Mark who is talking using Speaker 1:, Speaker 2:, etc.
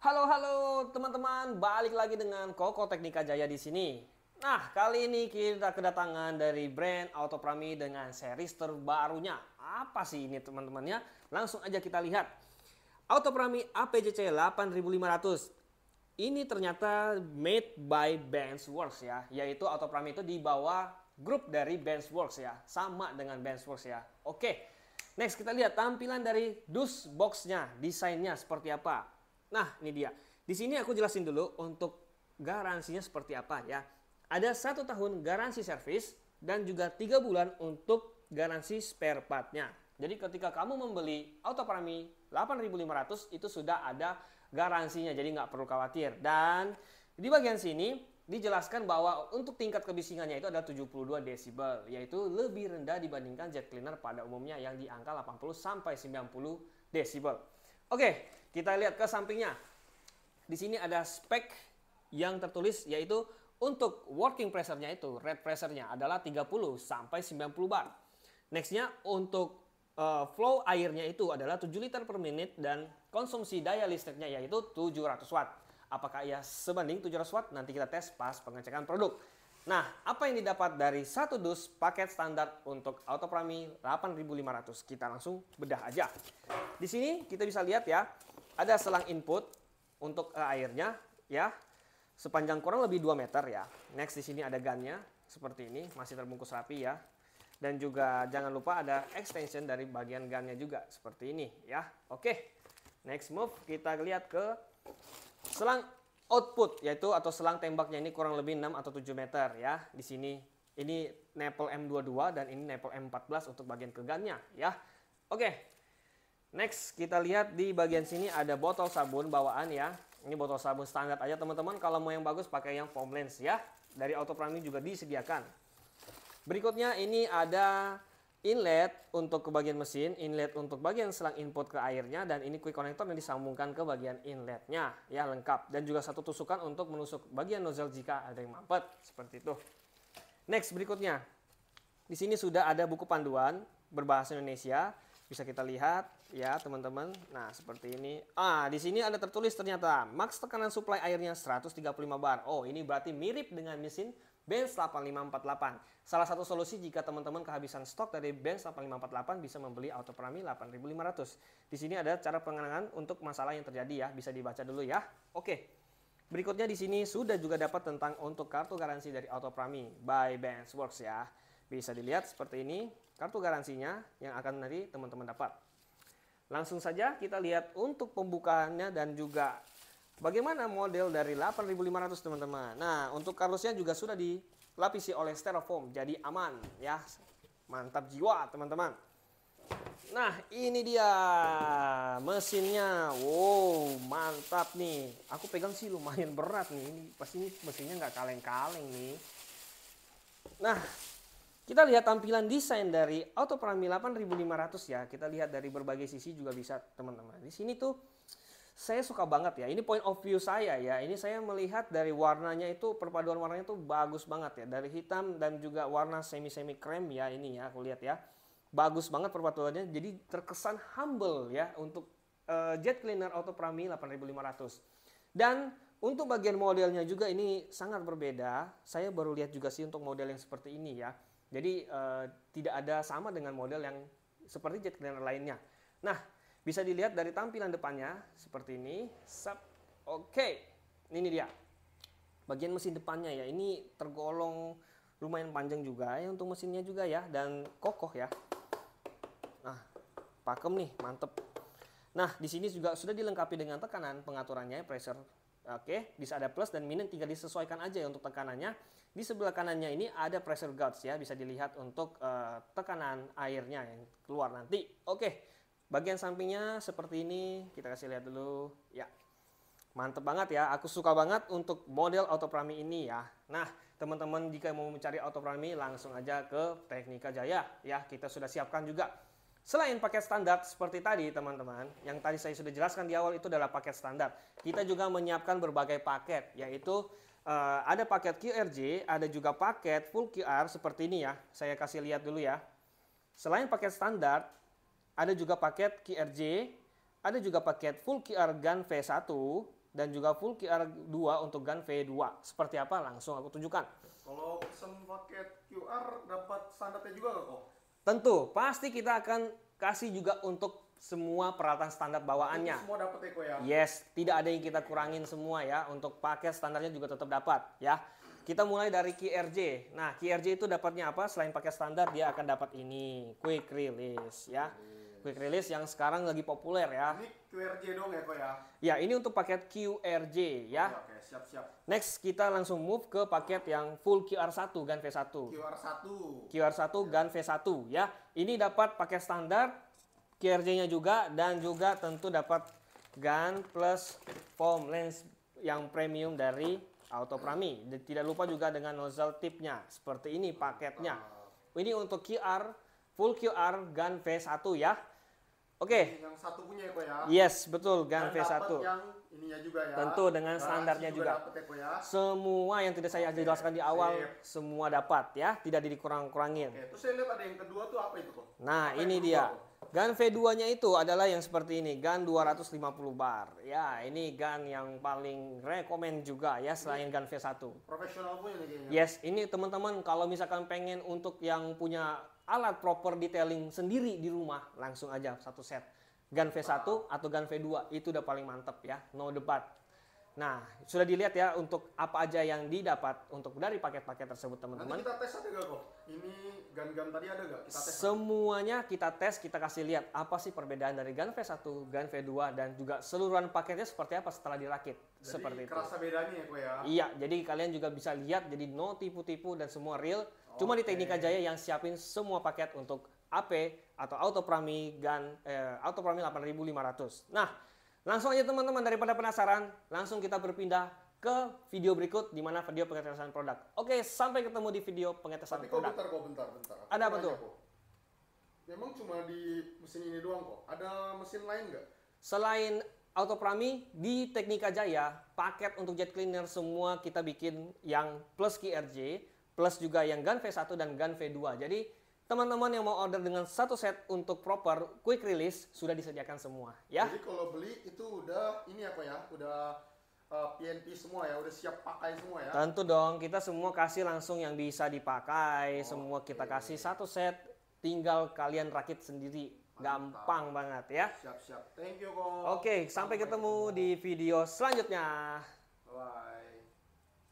Speaker 1: Halo halo teman-teman, balik lagi dengan Koko Teknika Jaya di sini. Nah, kali ini kita kedatangan dari brand Autoprami dengan series terbarunya. Apa sih ini teman-temannya? Langsung aja kita lihat. Autoprami APJC 8500. Ini ternyata made by Benchworks ya, yaitu Autoprami itu di bawah grup dari Benchworks ya, sama dengan Benchworks ya. Oke. Next kita lihat tampilan dari dus boxnya, desainnya seperti apa. Nah, ini dia. Di sini aku jelasin dulu untuk garansinya seperti apa ya. Ada satu tahun garansi servis dan juga tiga bulan untuk garansi spare partnya. Jadi ketika kamu membeli auto Prami 8.500 itu sudah ada garansinya, jadi nggak perlu khawatir. Dan di bagian sini dijelaskan bahwa untuk tingkat kebisingannya itu adalah 72 desibel, yaitu lebih rendah dibandingkan jet cleaner pada umumnya yang di angka 80 sampai 90 desibel. Oke, kita lihat ke sampingnya. Di sini ada spek yang tertulis yaitu untuk working pressure-nya itu, red pressure-nya adalah 30 sampai 90 bar. Next-nya untuk uh, flow airnya itu adalah 7 liter per menit dan konsumsi daya listriknya yaitu 700 watt. Apakah ia sebanding 700 watt? Nanti kita tes pas pengecekan produk. Nah, apa yang didapat dari satu dus paket standar untuk Autoprami 8500? Kita langsung bedah aja. Di sini kita bisa lihat ya, ada selang input untuk eh, airnya ya sepanjang kurang lebih 2 meter ya. Next di sini ada gunnya seperti ini masih terbungkus rapi ya. Dan juga jangan lupa ada extension dari bagian gunnya juga seperti ini ya. Oke, next move kita lihat ke selang output yaitu atau selang tembaknya ini kurang lebih 6 atau 7 meter ya. Di sini ini Napel M22 dan ini Napel M14 untuk bagian ke gunnya ya. Oke, Next, kita lihat di bagian sini ada botol sabun bawaan ya. Ini botol sabun standar aja teman-teman. Kalau mau yang bagus pakai yang foam lens ya. Dari Auto Prime ini juga disediakan. Berikutnya ini ada inlet untuk ke bagian mesin, inlet untuk bagian selang input ke airnya, dan ini quick connector yang disambungkan ke bagian inletnya. Ya, lengkap. Dan juga satu tusukan untuk menusuk bagian nozzle jika ada yang mampet. Seperti itu. Next, berikutnya. Di sini sudah ada buku panduan berbahasa Indonesia bisa kita lihat ya teman-teman. Nah, seperti ini. Ah, di sini ada tertulis ternyata max tekanan suplai airnya 135 bar. Oh, ini berarti mirip dengan mesin Benz 8548. Salah satu solusi jika teman-teman kehabisan stok dari Benz 8548 bisa membeli auto Prami 8500. Di sini ada cara pengenangan untuk masalah yang terjadi ya, bisa dibaca dulu ya. Oke. Berikutnya di sini sudah juga dapat tentang untuk kartu garansi dari Auto Prami by Benz Works ya. Bisa dilihat seperti ini kartu garansinya yang akan nanti teman-teman dapat. Langsung saja kita lihat untuk pembukaannya dan juga bagaimana model dari 8500 teman-teman. Nah, untuk kardusnya juga sudah dilapisi oleh styrofoam jadi aman ya. Mantap jiwa teman-teman. Nah, ini dia mesinnya. Wow, mantap nih. Aku pegang sih lumayan berat nih. Ini pasti mesinnya nggak kaleng-kaleng nih. Nah, kita lihat tampilan desain dari Auto Prime 8500 ya. Kita lihat dari berbagai sisi juga bisa teman-teman. Di sini tuh saya suka banget ya. Ini point of view saya ya. Ini saya melihat dari warnanya itu perpaduan warnanya tuh bagus banget ya. Dari hitam dan juga warna semi-semi krem ya ini ya aku lihat ya. Bagus banget perpaduannya. Jadi terkesan humble ya untuk uh, jet cleaner Auto Prime 8500. Dan untuk bagian modelnya juga ini sangat berbeda. Saya baru lihat juga sih untuk model yang seperti ini ya jadi uh, tidak ada sama dengan model yang seperti jet cleaner lainnya. Nah, bisa dilihat dari tampilan depannya seperti ini. oke, okay. ini dia. Bagian mesin depannya ya, ini tergolong lumayan panjang juga ya untuk mesinnya juga ya dan kokoh ya. Nah, pakem nih, mantep. Nah, di sini juga sudah dilengkapi dengan tekanan pengaturannya, pressure Oke, okay, bisa ada plus dan minus tinggal disesuaikan aja ya untuk tekanannya. Di sebelah kanannya ini ada pressure gauge ya, bisa dilihat untuk uh, tekanan airnya yang keluar nanti. Oke, okay, bagian sampingnya seperti ini, kita kasih lihat dulu. Ya, mantep banget ya, aku suka banget untuk model autoprami ini ya. Nah, teman-teman jika mau mencari autoprami langsung aja ke Teknika Jaya ya, kita sudah siapkan juga Selain paket standar seperti tadi teman-teman, yang tadi saya sudah jelaskan di awal itu adalah paket standar. Kita juga menyiapkan berbagai paket, yaitu uh, ada paket QRJ, ada juga paket full QR seperti ini ya. Saya kasih lihat dulu ya. Selain paket standar, ada juga paket QRJ, ada juga paket full QR GAN V1 dan juga full QR 2 untuk GAN V2. Seperti apa langsung aku tunjukkan. Kalau pesan paket QR dapat standarnya juga nggak kok? Tentu, pasti kita akan kasih juga untuk semua peralatan standar bawaannya. semua dapat Eko ya, ya. Yes, tidak ada yang kita kurangin semua ya. Untuk paket standarnya juga tetap dapat ya. Kita mulai dari QRJ. Nah, QRJ itu dapatnya apa? Selain paket standar dia akan dapat ini, quick release ya. Quick release yang sekarang lagi populer ya. Ini QRJ dong ya kok ya? Ya, ini untuk paket QRJ ya. Oke, oke, siap siap. Next kita langsung move ke paket yang full QR1 gun V1. QR1. QR1 GAN V1 ya. Ini dapat paket standar QRJ-nya juga dan juga tentu dapat gun plus foam lens yang premium dari Auto Prami. Tidak lupa juga dengan nozzle tipnya. Seperti ini paketnya. Ini untuk QR, full QR gun V1 ya. Oke. Okay. Yang satu punya ya, ya. Yes, betul, Gang V1. yang ininya juga ya. Tentu dengan standarnya juga. juga. Dapet, ya, ya? Semua yang tidak saya okay. jelaskan di awal Sip. semua dapat ya, tidak dikurang-kurangin. okay. terus saya lihat ada yang kedua tuh apa itu, kok? Nah, apa ini dia. Kok? Gun V2-nya itu adalah yang seperti ini, gun 250 bar. Ya, ini gan yang paling rekomend juga ya selain ini gun V1. Profesional punya ini. Yes, ini teman-teman kalau misalkan pengen untuk yang punya alat proper detailing sendiri di rumah langsung aja satu set gun V1 atau gun V2 itu udah paling mantep ya no debat Nah, sudah dilihat ya untuk apa aja yang didapat untuk dari paket-paket tersebut teman-teman. Nanti kita tes ada nggak kok? Ini gan-gan tadi ada nggak? Semuanya kita tes, kita kasih lihat apa sih perbedaan dari gan V1, gan V2, dan juga seluruhan paketnya seperti apa setelah dirakit. Jadi seperti kerasa itu. bedanya ya ya? Iya, jadi kalian juga bisa lihat, jadi no tipu-tipu dan semua real. Okay. Cuma di Teknika Jaya yang siapin semua paket untuk AP atau Auto Prami gan eh, Auto Prami 8500. Nah, Langsung aja teman-teman daripada penasaran, langsung kita berpindah ke video berikut di mana video pengetesan produk. Oke, sampai ketemu di video pengetesan Tapi produk. Bentar, kok bentar, bentar. Ada apa tuh? Memang cuma di mesin ini doang kok. Ada mesin lain nggak? Selain Auto Prami di Teknika Jaya, paket untuk jet cleaner semua kita bikin yang plus QRJ, plus juga yang GAN V1 dan GAN V2. Jadi Teman-teman yang mau order dengan satu set untuk proper quick release sudah disediakan semua ya. Jadi kalau beli itu udah ini apa ya? Udah uh, eh, PNP semua ya, udah siap pakai semua ya. Tentu dong, kita semua kasih langsung yang bisa dipakai, oh, semua kita kasih satu set, tinggal kalian rakit sendiri. Mantap. Gampang banget ya. Siap-siap. Thank you, Kong. Oke, sampai, sampai ketemu, ketemu di video selanjutnya. Bye. -bye.